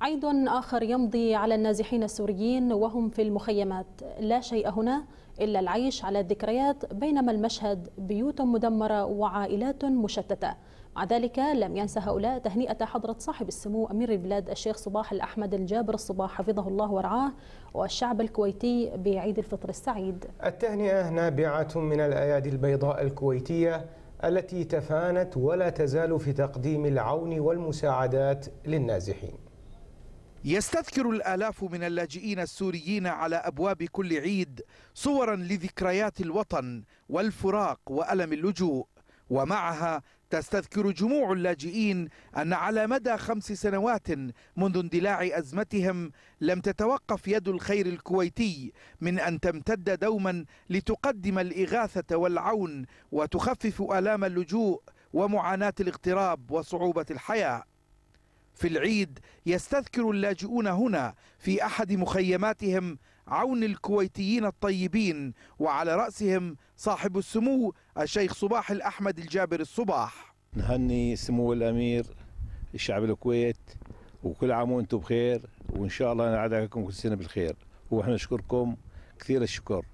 عيد آخر يمضي على النازحين السوريين وهم في المخيمات لا شيء هنا إلا العيش على الذكريات بينما المشهد بيوت مدمرة وعائلات مشتتة مع ذلك لم ينسى هؤلاء تهنئة حضرة صاحب السمو أمير البلاد الشيخ صباح الأحمد الجابر الصباح حفظه الله ورعاه والشعب الكويتي بعيد الفطر السعيد التهنئة نابعة من الأيادي البيضاء الكويتية التي تفانت ولا تزال في تقديم العون والمساعدات للنازحين يستذكر الآلاف من اللاجئين السوريين على أبواب كل عيد صورا لذكريات الوطن والفراق وألم اللجوء ومعها تستذكر جموع اللاجئين أن على مدى خمس سنوات منذ اندلاع أزمتهم لم تتوقف يد الخير الكويتي من أن تمتد دوما لتقدم الإغاثة والعون وتخفف آلام اللجوء ومعاناة الاغتراب وصعوبة الحياة في العيد يستذكر اللاجئون هنا في أحد مخيماتهم عون الكويتيين الطيبين وعلى رأسهم صاحب السمو الشيخ صباح الأحمد الجابر الصباح نهني سمو الأمير الشعب الكويت وكل عام وانتم بخير وإن شاء الله نعدكم عليكم كل سنة بالخير ونحن نشكركم كثير الشكر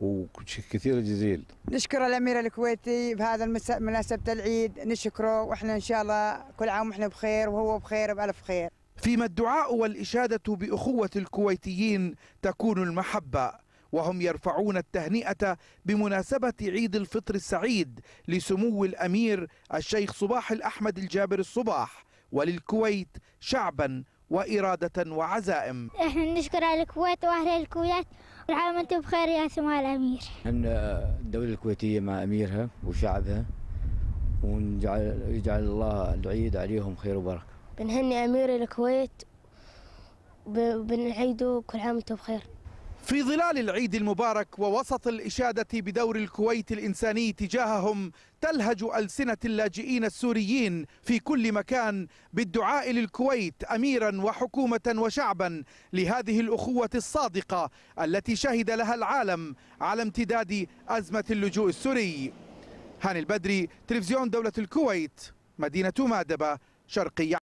وكثير جزيل نشكر الامير الكويتي بهذا المسا... مناسبه العيد نشكره واحنا ان شاء الله كل عام واحنا بخير وهو بخير بالف خير فيما الدعاء والاشاده باخوه الكويتيين تكون المحبه وهم يرفعون التهنئه بمناسبه عيد الفطر السعيد لسمو الامير الشيخ صباح الاحمد الجابر الصباح وللكويت شعبا وإرادة وعزائم احنا نشكر على الكويت وأهل الكويت والعام أنتم بخير يا سمو الأمير احنا آه، الدولة الكويتية مع أميرها وشعبها ونجعل يجعل الله العيد عليهم خير وبركة بنهني أمير الكويت وبنعيده كل عام أنتم بخير في ظلال العيد المبارك ووسط الإشادة بدور الكويت الإنساني تجاههم تلهج ألسنة اللاجئين السوريين في كل مكان بالدعاء للكويت أميرا وحكومة وشعبا لهذه الأخوة الصادقة التي شهد لها العالم على امتداد أزمة اللجوء السوري هاني البدري تلفزيون دولة الكويت مدينة مادبة شرقية